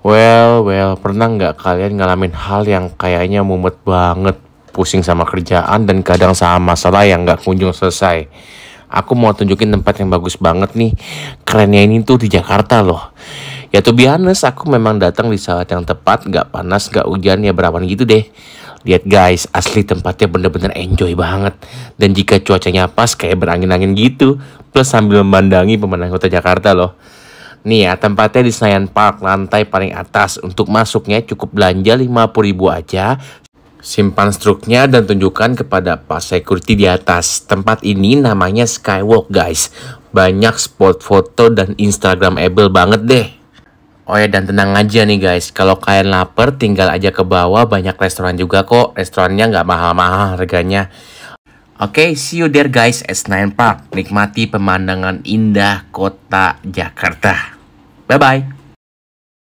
Well, well, pernah nggak kalian ngalamin hal yang kayaknya mumet banget, pusing sama kerjaan dan kadang sama masalah yang nggak kunjung selesai? Aku mau tunjukin tempat yang bagus banget nih. Kerennya ini tuh di Jakarta loh. Ya tuh biasa, aku memang datang di saat yang tepat, nggak panas, nggak hujan, ya berawan gitu deh. Lihat guys, asli tempatnya bener-bener enjoy banget. Dan jika cuacanya pas, kayak berangin-angin gitu. Plus sambil memandangi pemandangan kota Jakarta loh. Nih ya, tempatnya di Senayan Park, lantai paling atas. Untuk masuknya cukup belanja 50.000 aja. Simpan struknya dan tunjukkan kepada pas security di atas. Tempat ini namanya Skywalk guys. Banyak spot foto dan Instagramable banget deh. Oh ya dan tenang aja nih guys, kalau kalian lapar tinggal aja ke bawah banyak restoran juga kok. Restorannya nggak mahal-mahal harganya. Oke, okay, see you there guys at Senayan Park. Nikmati pemandangan indah kota Jakarta. Bye-bye.